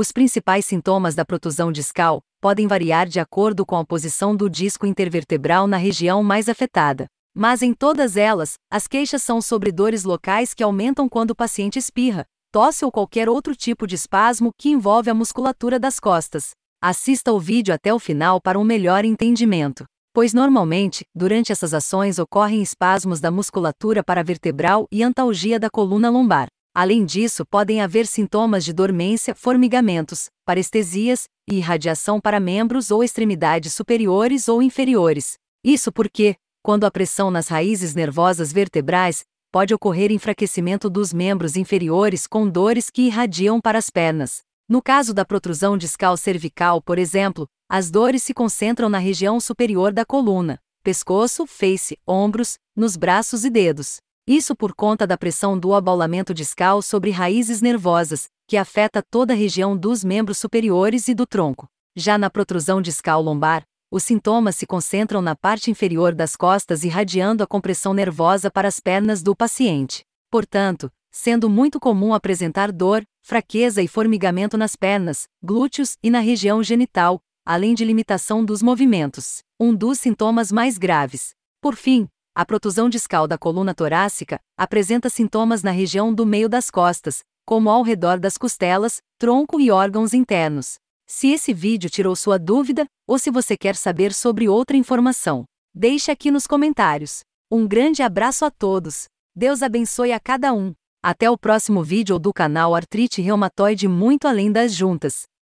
Os principais sintomas da protusão discal podem variar de acordo com a posição do disco intervertebral na região mais afetada. Mas em todas elas, as queixas são sobre dores locais que aumentam quando o paciente espirra, tosse ou qualquer outro tipo de espasmo que envolve a musculatura das costas. Assista o vídeo até o final para um melhor entendimento. Pois normalmente, durante essas ações ocorrem espasmos da musculatura paravertebral e antalgia da coluna lombar. Além disso, podem haver sintomas de dormência, formigamentos, parestesias e irradiação para membros ou extremidades superiores ou inferiores. Isso porque, quando a pressão nas raízes nervosas vertebrais, pode ocorrer enfraquecimento dos membros inferiores com dores que irradiam para as pernas. No caso da protrusão discal cervical, por exemplo, as dores se concentram na região superior da coluna, pescoço, face, ombros, nos braços e dedos. Isso por conta da pressão do abaulamento discal sobre raízes nervosas, que afeta toda a região dos membros superiores e do tronco. Já na protrusão discal lombar, os sintomas se concentram na parte inferior das costas irradiando a compressão nervosa para as pernas do paciente. Portanto, sendo muito comum apresentar dor, fraqueza e formigamento nas pernas, glúteos e na região genital, além de limitação dos movimentos, um dos sintomas mais graves. Por fim, a protusão discal da coluna torácica apresenta sintomas na região do meio das costas, como ao redor das costelas, tronco e órgãos internos. Se esse vídeo tirou sua dúvida ou se você quer saber sobre outra informação, deixe aqui nos comentários. Um grande abraço a todos. Deus abençoe a cada um. Até o próximo vídeo do canal Artrite Reumatoide muito além das juntas.